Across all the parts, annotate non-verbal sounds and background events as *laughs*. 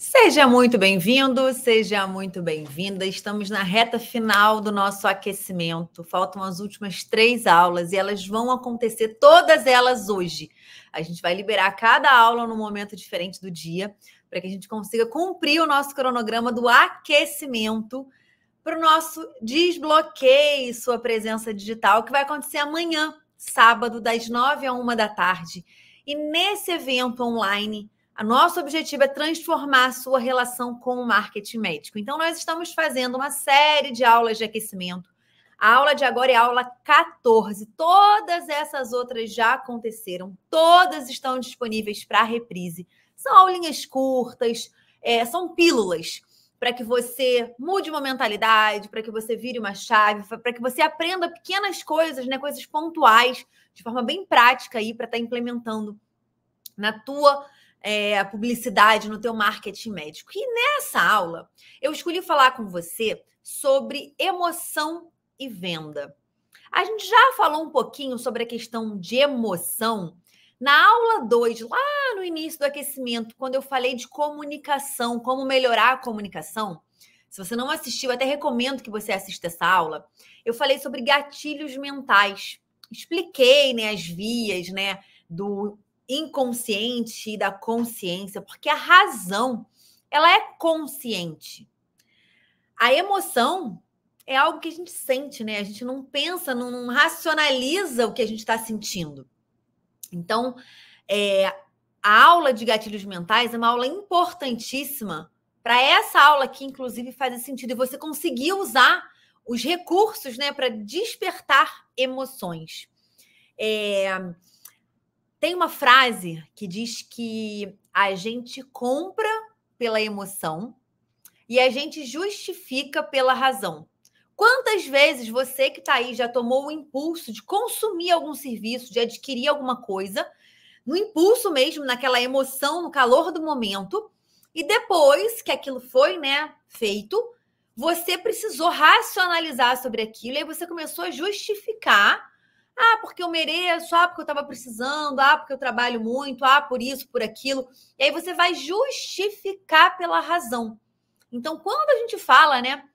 Seja muito bem-vindo, seja muito bem-vinda. Estamos na reta final do nosso aquecimento. Faltam as últimas três aulas e elas vão acontecer todas elas hoje. A gente vai liberar cada aula num momento diferente do dia para que a gente consiga cumprir o nosso cronograma do aquecimento para o nosso desbloqueio sua presença digital que vai acontecer amanhã, sábado, das nove a uma da tarde. E nesse evento online o nosso objetivo é transformar a sua relação com o marketing médico. Então, nós estamos fazendo uma série de aulas de aquecimento. A aula de agora é a aula 14. Todas essas outras já aconteceram, todas estão disponíveis para reprise. São aulinhas curtas, é, são pílulas para que você mude uma mentalidade, para que você vire uma chave, para que você aprenda pequenas coisas, né, coisas pontuais, de forma bem prática aí para estar tá implementando na tua é, publicidade, no teu marketing médico. E nessa aula, eu escolhi falar com você sobre emoção e venda. A gente já falou um pouquinho sobre a questão de emoção na aula 2, lá no início do aquecimento, quando eu falei de comunicação, como melhorar a comunicação. Se você não assistiu, até recomendo que você assista essa aula. Eu falei sobre gatilhos mentais. Expliquei, né, as vias, né, do inconsciente e da consciência, porque a razão, ela é consciente. A emoção é algo que a gente sente, né? A gente não pensa, não, não racionaliza o que a gente está sentindo. Então, é, a aula de gatilhos mentais é uma aula importantíssima para essa aula aqui, inclusive, faz sentido. E você conseguir usar os recursos né, para despertar emoções. É, tem uma frase que diz que a gente compra pela emoção e a gente justifica pela razão. Quantas vezes você que está aí já tomou o impulso de consumir algum serviço, de adquirir alguma coisa, no impulso mesmo, naquela emoção, no calor do momento, e depois que aquilo foi, né, feito, você precisou racionalizar sobre aquilo e aí você começou a justificar ah, porque eu mereço, ah, porque eu estava precisando, ah, porque eu trabalho muito, ah, por isso, por aquilo. E aí você vai justificar pela razão. Então, quando a gente fala, né,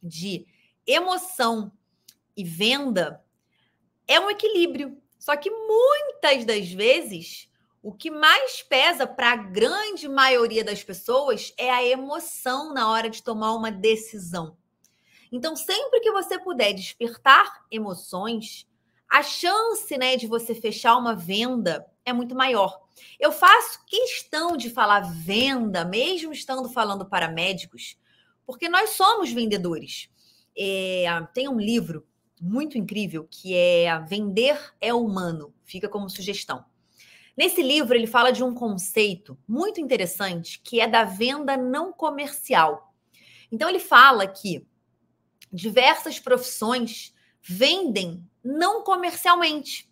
de emoção e venda, é um equilíbrio. Só que muitas das vezes, o que mais pesa para a grande maioria das pessoas é a emoção na hora de tomar uma decisão. Então, sempre que você puder despertar emoções, a chance né, de você fechar uma venda é muito maior. Eu faço questão de falar venda, mesmo estando falando para médicos, porque nós somos vendedores. É, tem um livro muito incrível que é Vender é Humano, fica como sugestão. Nesse livro, ele fala de um conceito muito interessante que é da venda não comercial. Então, ele fala que diversas profissões vendem não comercialmente.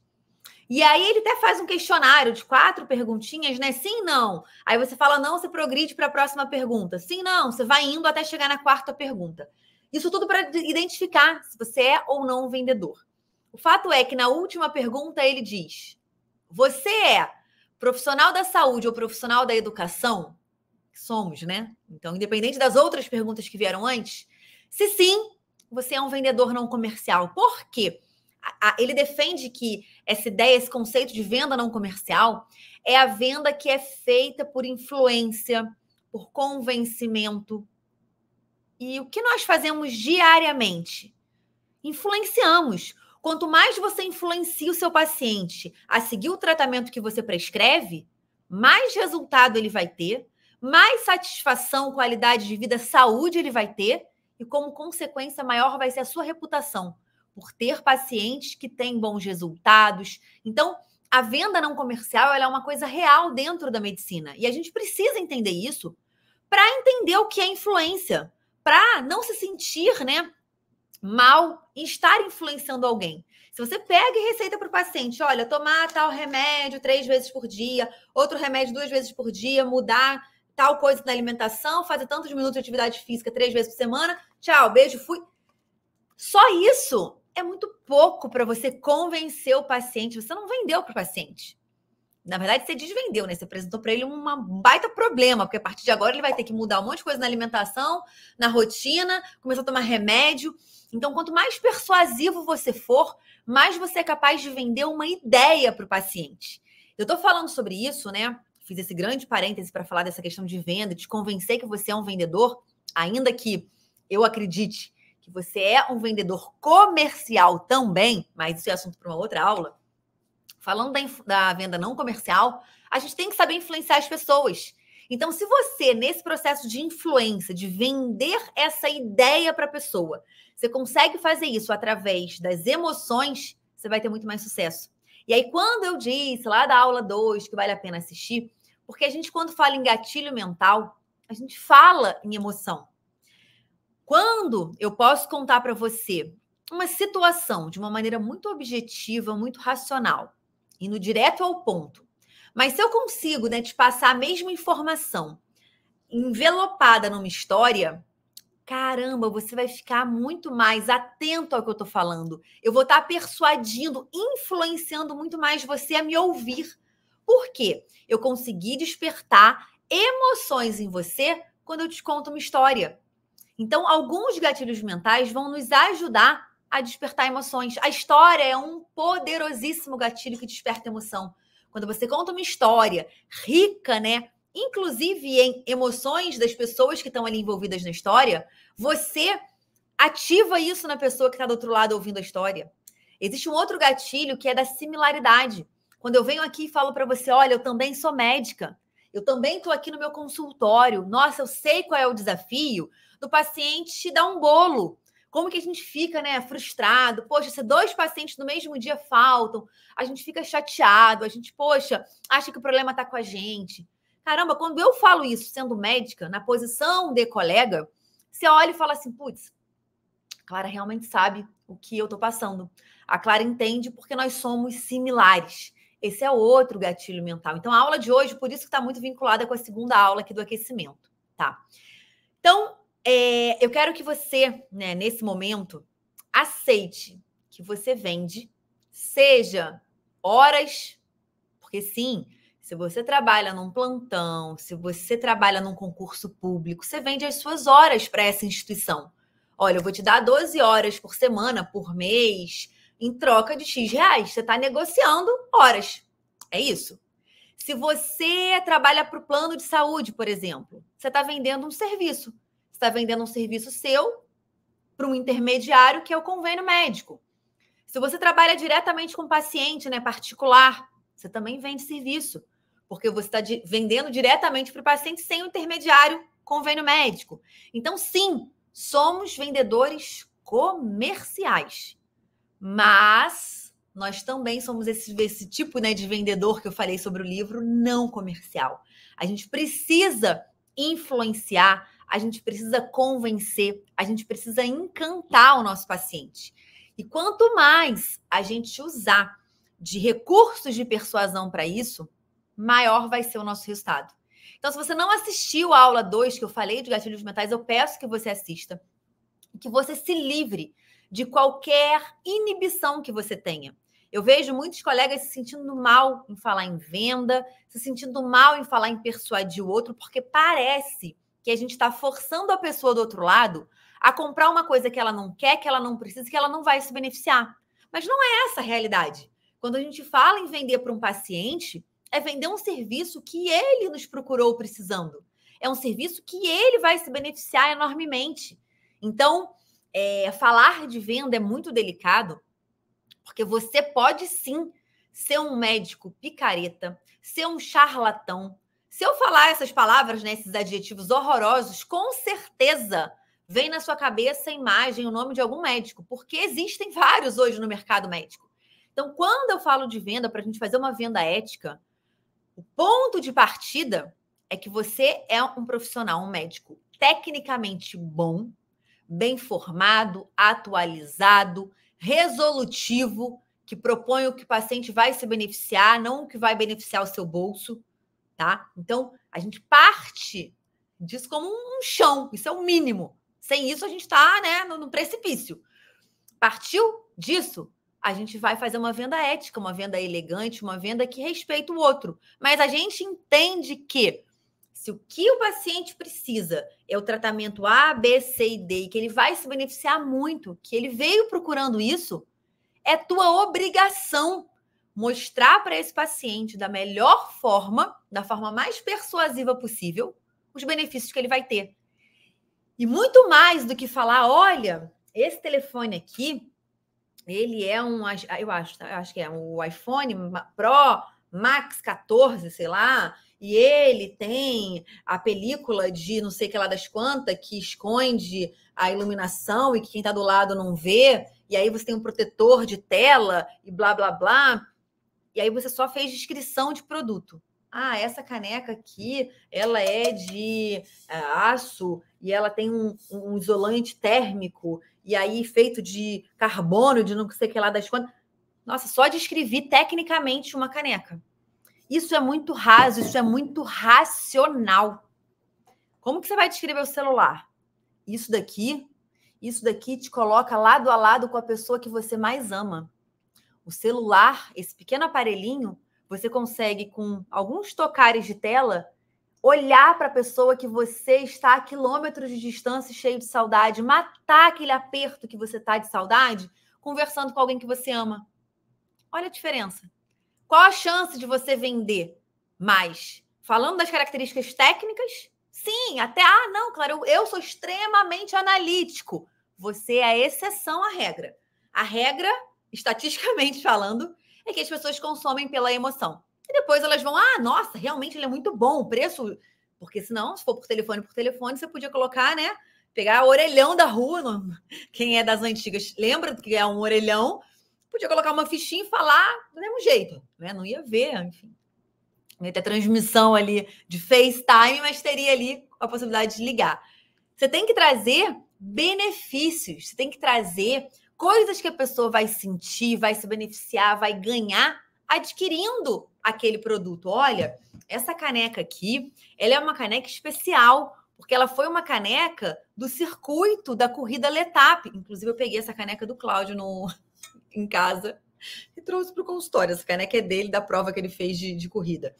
E aí ele até faz um questionário de quatro perguntinhas, né? Sim, não. Aí você fala não, você progride para a próxima pergunta. Sim, não, você vai indo até chegar na quarta pergunta. Isso tudo para identificar se você é ou não um vendedor. O fato é que na última pergunta ele diz: Você é profissional da saúde ou profissional da educação? Somos, né? Então, independente das outras perguntas que vieram antes, se sim, você é um vendedor não comercial. Por quê? a, ele defende que essa ideia, esse conceito de venda não comercial, é a venda que é feita por influência, por convencimento. E o que nós fazemos diariamente? Influenciamos. Quanto mais você influencia o seu paciente a seguir o tratamento que você prescreve, mais resultado ele vai ter, mais satisfação, qualidade de vida, saúde ele vai ter, e como consequência, maior vai ser a sua reputação por ter pacientes que têm bons resultados. Então, a venda não comercial é uma coisa real dentro da medicina. E a gente precisa entender isso para entender o que é influência, para não se sentir né, mal em estar influenciando alguém. Se você pega e receita para o paciente, olha, tomar tal remédio três vezes por dia, outro remédio duas vezes por dia, mudar tal coisa na alimentação, fazer tantos minutos de atividade física três vezes por semana, tchau, beijo, fui. Só isso é muito pouco para você convencer o paciente. Você não vendeu para o paciente. Na verdade, você desvendeu, né? Você apresentou para ele um baita problema, porque a partir de agora ele vai ter que mudar um monte de coisa na alimentação, na rotina, começar a tomar remédio. Então, quanto mais persuasivo você for, mais você é capaz de vender uma ideia para o paciente. Eu estou falando sobre isso, né? Fiz esse grande parêntese para falar dessa questão de venda, de convencer que você é um vendedor, ainda que eu acredite que você é um vendedor comercial também, mas isso é assunto para uma outra aula. Falando da, da venda não comercial, a gente tem que saber influenciar as pessoas. Então, se você, nesse processo de influência, de vender essa ideia para a pessoa, você consegue fazer isso através das emoções, você vai ter muito mais sucesso. E aí, quando eu disse lá da aula 2 que vale a pena assistir, porque a gente, quando fala em gatilho mental, a gente fala em emoção. Quando eu posso contar para você uma situação de uma maneira muito objetiva, muito racional, indo direto ao ponto. Mas se eu consigo né, te passar a mesma informação envelopada numa história, caramba, você vai ficar muito mais atento ao que eu estou falando. Eu vou estar tá persuadindo, influenciando muito mais você a me ouvir. Por quê? Eu consegui despertar emoções em você quando eu te conto uma história. Então, alguns gatilhos mentais vão nos ajudar a despertar emoções. A história é um poderosíssimo gatilho que desperta emoção. Quando você conta uma história rica, né, inclusive em emoções das pessoas que estão ali envolvidas na história, você ativa isso na pessoa que está do outro lado ouvindo a história. Existe um outro gatilho que é da similaridade. Quando eu venho aqui e falo para você, olha, eu também sou médica. Eu também estou aqui no meu consultório. Nossa, eu sei qual é o desafio do paciente te dar um bolo. Como que a gente fica, né, frustrado? Poxa, se dois pacientes no mesmo dia faltam, a gente fica chateado, a gente, poxa, acha que o problema está com a gente. Caramba, quando eu falo isso sendo médica, na posição de colega, você olha e fala assim, putz, Clara realmente sabe o que eu estou passando. A Clara entende porque nós somos similares. Esse é outro gatilho mental. Então, a aula de hoje, por isso que está muito vinculada com a segunda aula aqui do aquecimento, tá? Então, é, eu quero que você, né, nesse momento, aceite que você vende, seja horas, porque sim, se você trabalha num plantão, se você trabalha num concurso público, você vende as suas horas para essa instituição. Olha, eu vou te dar 12 horas por semana, por mês, em troca de X reais. Você está negociando horas. É isso. Se você trabalha para o plano de saúde, por exemplo, você está vendendo um serviço. Você está vendendo um serviço seu para um intermediário, que é o convênio médico. Se você trabalha diretamente com paciente né, particular, você também vende serviço, porque você está vendendo diretamente para o paciente sem o intermediário convênio médico. Então, sim, somos vendedores comerciais. Mas nós também somos esse, esse tipo né, de vendedor que eu falei sobre o livro não comercial. A gente precisa influenciar, a gente precisa convencer, a gente precisa encantar o nosso paciente. E quanto mais a gente usar de recursos de persuasão para isso, maior vai ser o nosso resultado. Então, se você não assistiu a aula 2 que eu falei de gatilhos mentais, eu peço que você assista, que você se livre de qualquer inibição que você tenha. Eu vejo muitos colegas se sentindo mal em falar em venda, se sentindo mal em falar em persuadir o outro, porque parece que a gente está forçando a pessoa do outro lado a comprar uma coisa que ela não quer, que ela não precisa, que ela não vai se beneficiar. Mas não é essa a realidade. Quando a gente fala em vender para um paciente, é vender um serviço que ele nos procurou precisando. É um serviço que ele vai se beneficiar enormemente. Então, é, falar de venda é muito delicado, porque você pode sim ser um médico picareta, ser um charlatão. Se eu falar essas palavras, né, esses adjetivos horrorosos, com certeza vem na sua cabeça a imagem, o nome de algum médico, porque existem vários hoje no mercado médico. Então, quando eu falo de venda, para a gente fazer uma venda ética, o ponto de partida é que você é um profissional, um médico tecnicamente bom, bem formado, atualizado, resolutivo, que propõe o que o paciente vai se beneficiar, não o que vai beneficiar o seu bolso, tá? Então, a gente parte disso como um chão, isso é o mínimo. Sem isso, a gente está né, no, no precipício. Partiu disso, a gente vai fazer uma venda ética, uma venda elegante, uma venda que respeita o outro. Mas a gente entende que se o que o paciente precisa é o tratamento A, B, C e D, e que ele vai se beneficiar muito, que ele veio procurando isso, é tua obrigação mostrar para esse paciente da melhor forma, da forma mais persuasiva possível, os benefícios que ele vai ter. E muito mais do que falar, olha, esse telefone aqui, ele é um, eu acho, tá, eu acho que é um iPhone Pro Max 14, sei lá, e ele tem a película de não sei que lá das quantas que esconde a iluminação e que quem está do lado não vê, e aí você tem um protetor de tela e blá blá blá, e aí você só fez descrição de produto. Ah, essa caneca aqui, ela é de é, aço e ela tem um, um isolante térmico e aí feito de carbono, de não sei que lá das quantas. Nossa, só descrevi tecnicamente uma caneca. Isso é muito raso, isso é muito racional. Como que você vai descrever o celular? Isso daqui, isso daqui te coloca lado a lado com a pessoa que você mais ama. O celular, esse pequeno aparelhinho, você consegue com alguns tocares de tela olhar para a pessoa que você está a quilômetros de distância, cheio de saudade, matar aquele aperto que você está de saudade, conversando com alguém que você ama. Olha a diferença. Qual a chance de você vender mais? Falando das características técnicas, sim, até ah, não, claro, eu sou extremamente analítico. Você é a exceção à regra. A regra, estatisticamente *laughs* falando, é que as pessoas consomem pela emoção. E depois elas vão, ah, nossa, realmente ele é muito bom, o preço. Porque senão, se for por telefone por telefone, você podia colocar, né? Pegar o orelhão da rua. *laughs* Quem é das antigas lembra do que é um orelhão? podia colocar uma fichinha e falar do mesmo jeito, né? Não ia ver, enfim. Ia ter transmissão ali de FaceTime, mas teria ali a possibilidade de ligar. Você tem que trazer benefícios, você tem que trazer coisas que a pessoa vai sentir, vai se beneficiar, vai ganhar adquirindo aquele produto. Olha, essa caneca aqui, ela é uma caneca especial, porque ela foi uma caneca do circuito da corrida Letap. Inclusive, eu peguei essa caneca do Cláudio no, em casa e trouxe para o consultório. Essa caneca é dele, da prova que ele fez de, de corrida.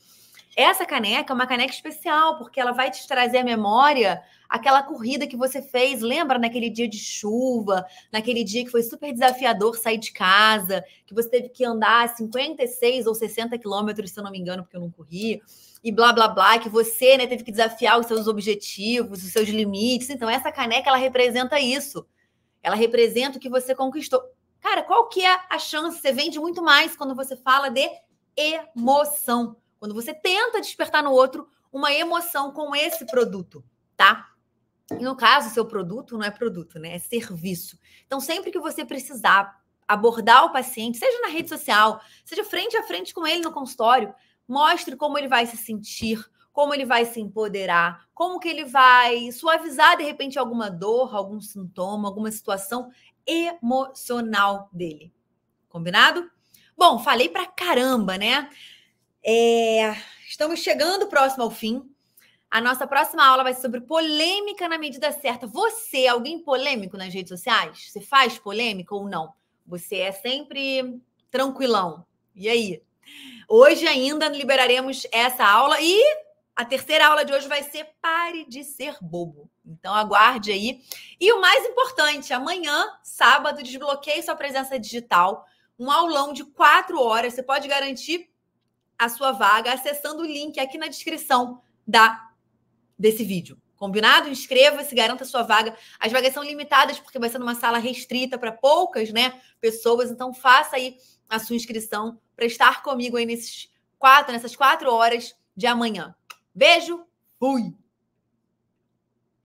Essa caneca é uma caneca especial, porque ela vai te trazer à memória aquela corrida que você fez, lembra naquele dia de chuva, naquele dia que foi super desafiador sair de casa, que você teve que andar 56 ou 60 quilômetros, se eu não me engano, porque eu não corri, e blá blá blá, que você né, teve que desafiar os seus objetivos, os seus limites. Então, essa caneca ela representa isso. Ela representa o que você conquistou. Cara, qual que é a chance? Você vende muito mais quando você fala de emoção. Quando você tenta despertar no outro uma emoção com esse produto, tá? E no caso, seu produto não é produto, né? É serviço. Então, sempre que você precisar abordar o paciente, seja na rede social, seja frente a frente com ele no consultório, mostre como ele vai se sentir, como ele vai se empoderar, como que ele vai suavizar de repente alguma dor, algum sintoma, alguma situação emocional dele. Combinado? Bom, falei pra caramba, né? É... Estamos chegando próximo ao fim. A nossa próxima aula vai ser sobre polêmica na medida certa. Você, é alguém polêmico nas redes sociais? Você faz polêmica ou não? Você é sempre tranquilão. E aí? Hoje ainda liberaremos essa aula e a terceira aula de hoje vai ser Pare de ser bobo. Então aguarde aí. E o mais importante, amanhã, sábado, desbloqueie sua presença digital. Um aulão de quatro horas. Você pode garantir a sua vaga acessando o link aqui na descrição da desse vídeo. Combinado? Inscreva-se, garanta sua vaga. As vagas são limitadas porque vai ser numa sala restrita para poucas, né, pessoas. Então faça aí a sua inscrição para estar comigo aí nesses quatro, nessas quatro horas de amanhã. Beijo, fui!